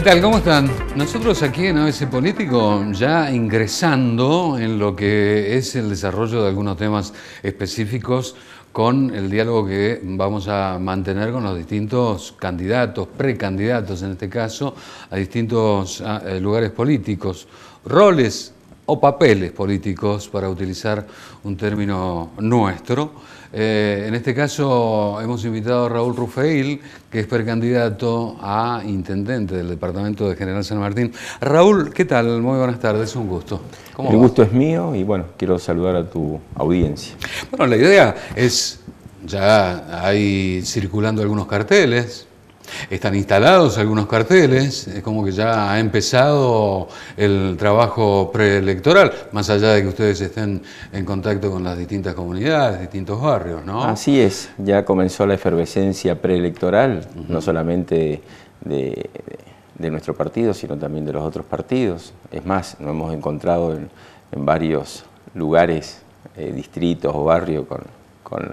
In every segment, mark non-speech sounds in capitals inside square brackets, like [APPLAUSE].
¿Qué tal? ¿Cómo están? Nosotros aquí en ABC Político, ya ingresando en lo que es el desarrollo de algunos temas específicos con el diálogo que vamos a mantener con los distintos candidatos, precandidatos en este caso, a distintos eh, lugares políticos, roles o papeles políticos, para utilizar un término nuestro. Eh, en este caso hemos invitado a Raúl Rufeil, que es precandidato a intendente del Departamento de General San Martín. Raúl, ¿qué tal? Muy buenas tardes, un gusto. Mi El gusto es mío y bueno, quiero saludar a tu audiencia. Bueno, la idea es, ya hay circulando algunos carteles, están instalados algunos carteles, es como que ya ha empezado el trabajo preelectoral, más allá de que ustedes estén en contacto con las distintas comunidades, distintos barrios, ¿no? Así es, ya comenzó la efervescencia preelectoral, no solamente de, nuestro partido, sino también de los otros partidos. Es más, nos hemos encontrado en, varios lugares, eh, distritos o barrios con,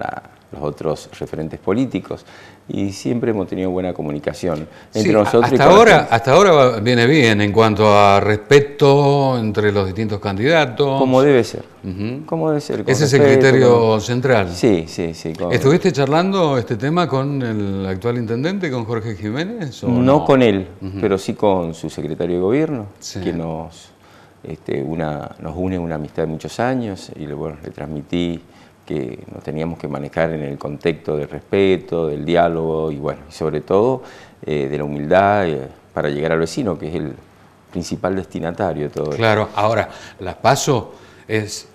los otros referentes políticos y siempre hemos tenido buena comunicación entre nosotros. Hasta, ahora, hasta ahora viene bien en cuanto a respeto entre los distintos candidatos. Como debe ser. Como debe ser. Ese es el criterio central. Sí, sí, sí. ¿Estuviste charlando este tema con el actual intendente, con Jorge Jiménez? no, con él, pero sí con su secretario de gobierno, que nos, este, una, nos une una amistad de muchos años y bueno, le transmití que nos teníamos que manejar en el contexto del respeto, del diálogo y bueno, y sobre todo eh, de la humildad eh, para llegar al vecino, que es el principal destinatario de todo Claro, ahora, las pasos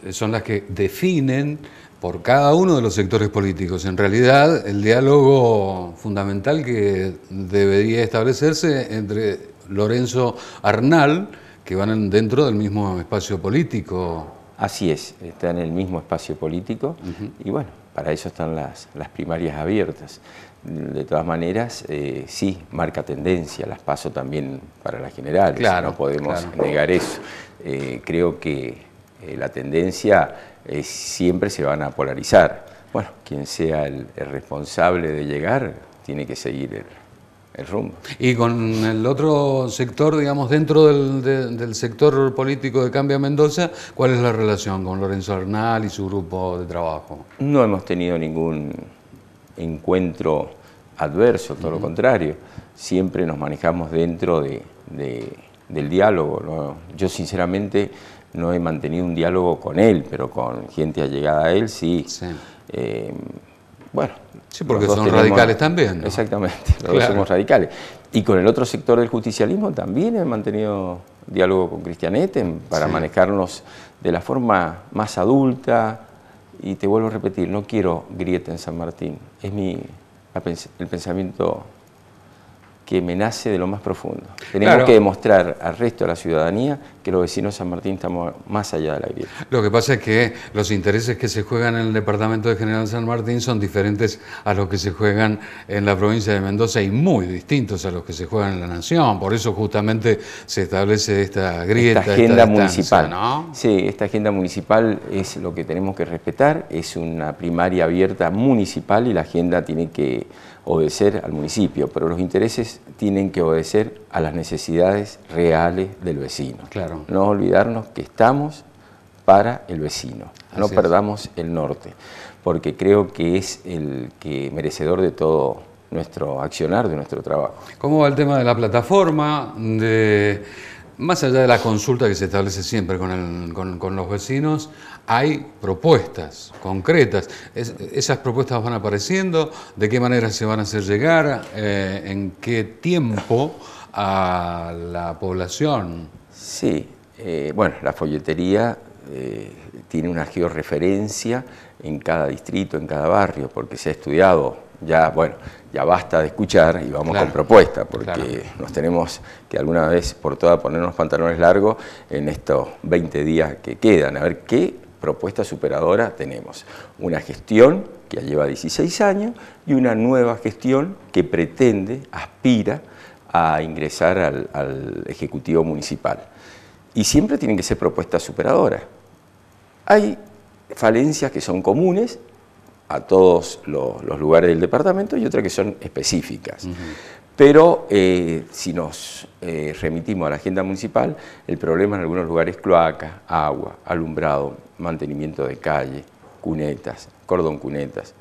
son las que definen por cada uno de los sectores políticos. En realidad, el diálogo fundamental que debería establecerse entre Lorenzo Arnal, que van dentro del mismo espacio político, Así es, está en el mismo espacio político y bueno, para eso están las, primarias abiertas. De todas maneras, eh, sí, marca tendencia, las paso también para las generales, no podemos negar eso. Eh, creo que eh, la tendencia siempre se van a polarizar. Bueno, quien sea el, el responsable de llegar tiene que seguir el y con el otro sector, digamos, dentro del, sector político de Cambia Mendoza, ¿cuál es la relación con Lorenzo Arnal y su grupo de trabajo? No hemos tenido ningún encuentro adverso, todo lo contrario. Siempre nos manejamos dentro de, del diálogo. Yo sinceramente no he mantenido un diálogo con él, pero con gente allegada a él sí. sí. Eh, bueno. Sí, porque son radicales también. Exactamente, [LAUGHS] somos radicales. Y con el otro sector del justicialismo también he mantenido diálogo con Cristianete para manejarnos de la forma más adulta. Y te vuelvo a repetir, no quiero grieta en San Martín. Es mi, el pensamiento que me de lo más profundo. Tenemos que demostrar al resto de la ciudadanía que los vecinos de San Martín estamos más allá de la grieta. Lo que pasa es que los intereses que se juegan en el departamento de General San Martín son diferentes a los que se juegan en la provincia de Mendoza y muy distintos a los que se juegan en la nación. Por eso justamente se establece esta grieta. Esta agenda municipal. Sí, esta agenda municipal es lo que tenemos que respetar. Es una primaria abierta municipal y la agenda tiene que obedecer al municipio, pero los intereses tienen que obedecer a las necesidades reales del vecino. No olvidarnos que estamos para el vecino. no perdamos el norte, porque creo que es el que merecedor de todo nuestro accionar, de nuestro trabajo. ¿Cómo va el tema de la plataforma? De más allá de la consulta que se establece siempre con, los vecinos, hay propuestas concretas. esas propuestas van apareciendo, de qué manera se van a hacer llegar, eh, en qué tiempo a la población. Sí, eh, bueno, la folletería eh, tiene una georreferencia en cada distrito, en cada barrio, porque se ha estudiado ya, bueno, ya basta de escuchar y vamos con propuesta, porque nos tenemos que alguna vez por todas ponernos pantalones largos en estos 20 días que quedan, a ver qué propuesta superadora tenemos. Una gestión que ya lleva 16 años y una nueva gestión que pretende, aspira a ingresar al, al Ejecutivo Municipal. Y siempre tienen que ser propuestas superadoras. Hay falencias que son comunes a todos los, lugares del departamento y otras que son específicas. Pero eh, si nos eh, remitimos a la agenda municipal, el problema en algunos lugares cloaca, agua, alumbrado, mantenimiento de calle, cunetas, cordón cunetas.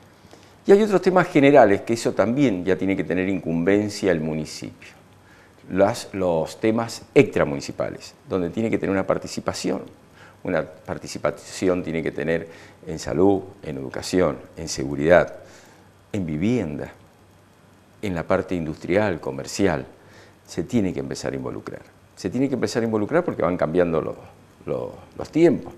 Y hay otros temas generales que eso también ya tiene que tener incumbencia el municipio. los temas extramunicipales, donde tiene que tener una participación una participación tiene que tener en salud, en educación, en seguridad, en vivienda, en la parte industrial, comercial. Se tiene que empezar a involucrar. Se tiene que empezar a involucrar porque van cambiando los, tiempos.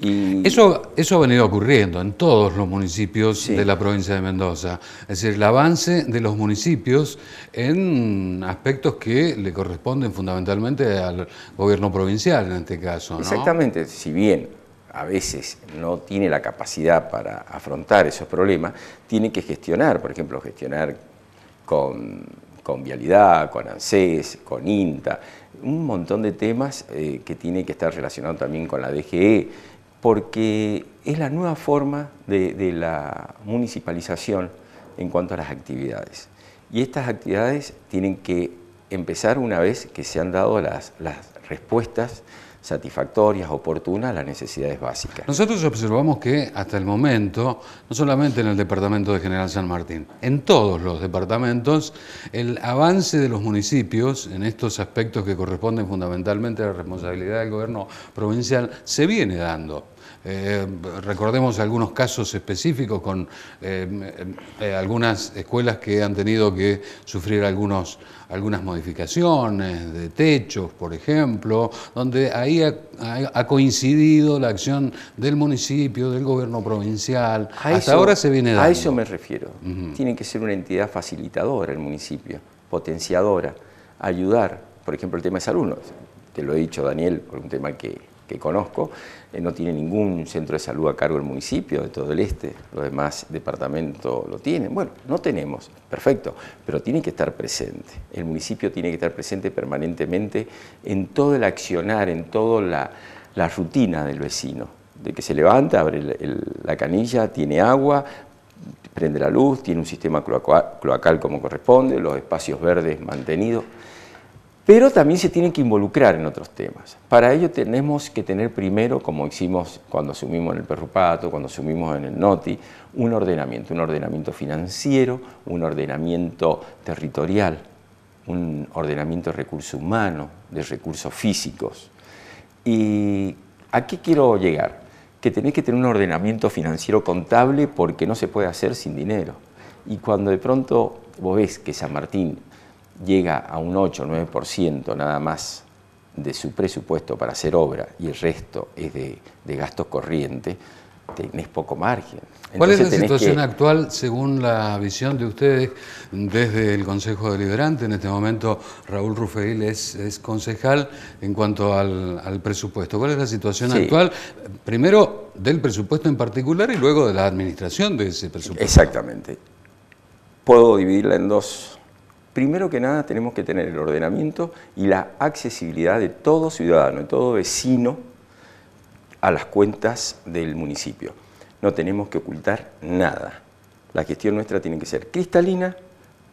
Eso, eso ha venido ocurriendo en todos los municipios de la provincia de Mendoza. Es decir, el avance de los municipios en aspectos que le corresponden fundamentalmente al gobierno provincial en este caso. Exactamente, si bien a veces no tiene la capacidad para afrontar esos problemas, tiene que gestionar, por ejemplo, gestionar con, Vialidad, con ANSES, con INTA, un montón de temas eh, que tiene que estar relacionado también con la DGE porque es la nueva forma de, la municipalización en cuanto a las actividades. Y estas actividades tienen que empezar una vez que se han dado las, las respuestas satisfactorias, oportunas las necesidades básicas. Nosotros observamos que hasta el momento, no solamente en el departamento de General San Martín, en todos los departamentos, el avance de los municipios en estos aspectos que corresponden fundamentalmente a la responsabilidad del gobierno provincial se viene dando. Eh, recordemos algunos casos específicos con eh, eh, algunas escuelas que han tenido que sufrir algunos, algunas modificaciones de techos, por ejemplo, donde ahí ha, coincidido la acción del municipio, del gobierno provincial. Hasta ahora se viene dando. A eso me refiero. Tiene que ser una entidad facilitadora el municipio, potenciadora, ayudar. Por ejemplo, el tema de salud, te lo he dicho, Daniel, por un tema que que conozco, eh, no tiene ningún centro de salud a cargo del municipio de todo el este, los demás departamentos lo tienen. Bueno, no tenemos, perfecto, pero tiene que estar presente. El municipio tiene que estar presente permanentemente en todo el accionar, en toda la, rutina del vecino de que se levanta, abre la canilla, tiene agua, prende la luz, tiene un sistema cloacal como corresponde, los espacios verdes mantenidos pero también se tienen que involucrar en otros temas. Para ello tenemos que tener primero, como hicimos cuando asumimos en el Perrupato, cuando asumimos en el NOTI, un ordenamiento, un ordenamiento financiero, un ordenamiento territorial, un ordenamiento de recursos humanos, de recursos físicos. ¿Y a qué quiero llegar? Que tenés que tener un ordenamiento financiero contable porque no se puede hacer sin dinero. Y cuando de pronto vos ves que San Martín llega a un 8 o 9% nada más de su presupuesto para hacer obra y el resto es de, de gastos corrientes, tenés poco margen. ¿Cuál es la situación actual según la visión de ustedes desde el Consejo Deliberante? En este momento Raúl Rufeil es, concejal en cuanto al, presupuesto. ¿Cuál es la situación actual? Primero del presupuesto en particular y luego de la administración de ese presupuesto. Exactamente. Puedo dividirla en dos primero que nada tenemos que tener el ordenamiento y la accesibilidad de todo ciudadano, de todo vecino a las cuentas del municipio. No tenemos que ocultar nada. La gestión nuestra tiene que ser cristalina,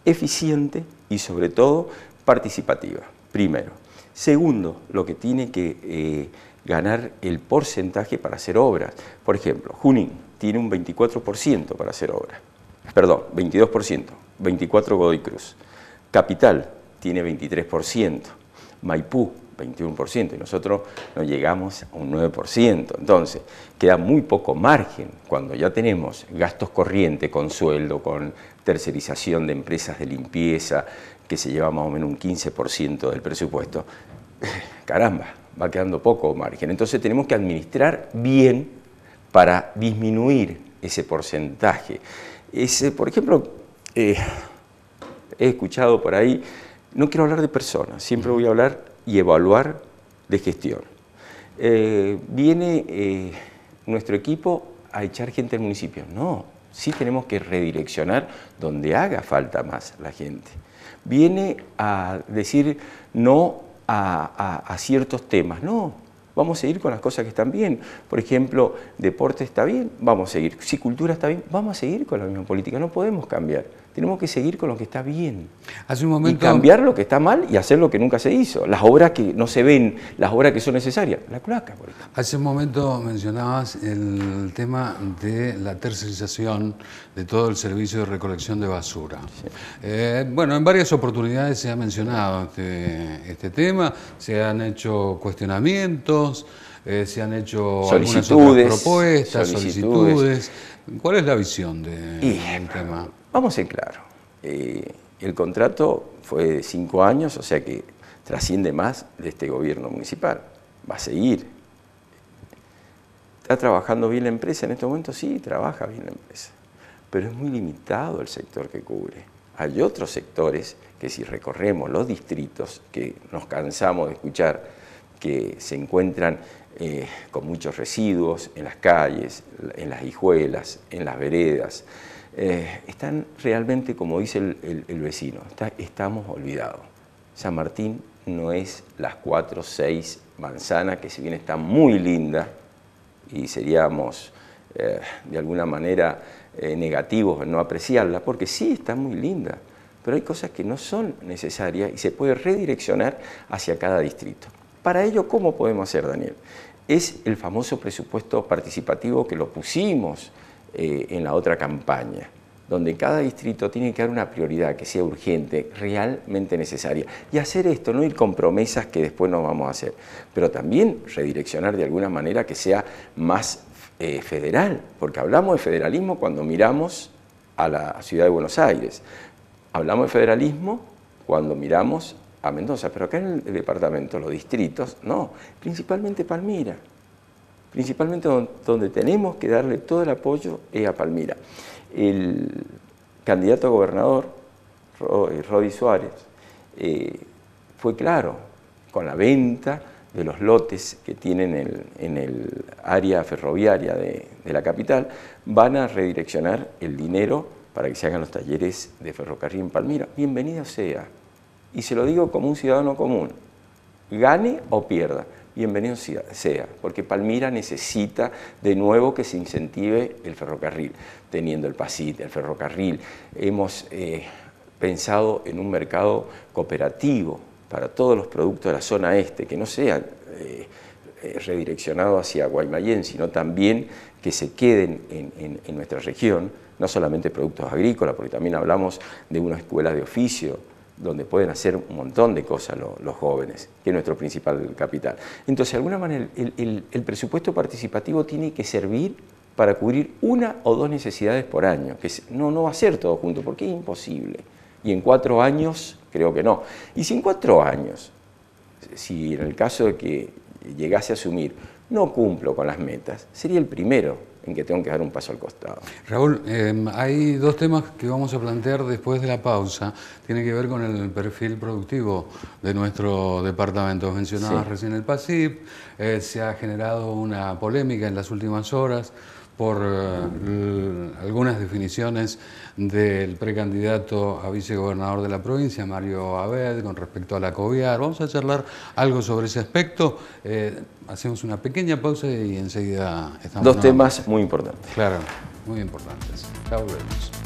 eficiente y sobre todo participativa, primero. Segundo, lo que tiene que eh, ganar el porcentaje para hacer obras. Por ejemplo, Junín tiene un 24% para hacer obras. Perdón, 22%, 24 Godoy Cruz. Capital tiene 23%, Maipú 21% y nosotros no llegamos a un 9%. Entonces, queda muy poco margen cuando ya tenemos gastos corrientes con sueldo, con tercerización de empresas de limpieza, que se lleva más o menos un 15% del presupuesto. [LAUGHS] Caramba, va quedando poco margen. Entonces tenemos que administrar bien para disminuir ese porcentaje. por ejemplo, eh, he escuchado por ahí, no quiero hablar de personas, siempre voy a hablar y evaluar de gestión. Eh, ¿Viene eh, nuestro equipo a echar gente al municipio? No, sí tenemos que redireccionar donde haga falta más la gente. Viene a decir no a, a ciertos temas, no, vamos a seguir con las cosas que están bien. Por ejemplo, deporte está bien, vamos a seguir. Si cultura está bien, vamos a seguir con la misma política, no podemos cambiar tenemos que seguir con lo que está bien. Hace un cambiar lo que está mal y hacer lo que nunca se hizo. Las obras que no se ven, las obras que son necesarias. La cloaca, por Hace un momento mencionabas el tema de la tercerización de todo el servicio de recolección de basura. Eh, bueno, en varias oportunidades se ha mencionado este, este tema, se han hecho cuestionamientos. Eh, se han hecho solicitudes, algunas propuestas, solicitudes. ¿Cuál es la visión del de tema? Vamos en claro, eh, el contrato fue de cinco años, o sea que trasciende más de este gobierno municipal, va a seguir. ¿Está trabajando bien la empresa en este momento, Sí, trabaja bien la empresa, pero es muy limitado el sector que cubre. Hay otros sectores que si recorremos los distritos, que nos cansamos de escuchar, que se encuentran eh, con muchos residuos en las calles, en las hijuelas, en las veredas, eh, están realmente, como dice el, vecino, estamos olvidados. San Martín no es las cuatro, seis manzanas, que si bien está muy linda y seríamos eh, de alguna manera eh, negativos en no apreciarla, porque sí está muy linda, pero hay cosas que no son necesarias y se puede redireccionar hacia cada distrito. Para ello, ¿cómo podemos hacer, Daniel? Es el famoso presupuesto participativo que lo pusimos eh, en la otra campaña, donde cada distrito tiene que dar una prioridad que sea urgente, realmente necesaria. Y hacer esto, no ir con promesas que después no vamos a hacer, pero también redireccionar de alguna manera que sea más eh, federal, porque hablamos de federalismo cuando miramos a la ciudad de Buenos Aires, hablamos de federalismo cuando miramos a Mendoza, pero acá en el departamento, los distritos, no, principalmente Palmira principalmente donde tenemos que darle todo el apoyo es a Palmira. El candidato a gobernador, eh, Rodi Suárez, eh, fue claro con la venta de los lotes que tienen en el área ferroviaria de, de la capital, van a redireccionar el dinero para que se hagan los talleres de ferrocarril en Palmira. Bienvenido sea. Y se lo digo como un ciudadano común, gane o pierda, bienvenido sea, porque Palmira necesita de nuevo que se incentive el ferrocarril, teniendo el PASIT, el ferrocarril. Hemos eh, pensado en un mercado cooperativo para todos los productos de la zona este, que no sean... Eh, eh, redireccionados hacia Guaymallén, sino también que se queden en, nuestra región, no solamente productos agrícolas, porque también hablamos de una escuela de oficio, donde pueden hacer un montón de cosas los jóvenes, que es nuestro principal capital. Entonces, de alguna manera, el, presupuesto participativo tiene que servir para cubrir una o dos necesidades por año, que no, no va a ser todo junto, porque es imposible. Y en cuatro años, creo que no. Y si en cuatro años, si en el caso de que llegase a asumir, no cumplo con las metas, sería el primero que tengo que dar un paso al costado. Raúl, em, hay dos temas que vamos a plantear después de la pausa. Tiene que ver con el perfil productivo de nuestro departamento. Mencionabas recién el PASIP, eh, se ha generado una polémica en las últimas horas por eh, algunas definiciones del precandidato a vicegobernador de la provincia, Mario Abed, con respecto a la COVID. Vamos a charlar algo sobre ese aspecto. Eh, hacemos una pequeña pausa y enseguida estamos... Dos temas muy importantes. Claro, muy importantes. volvemos.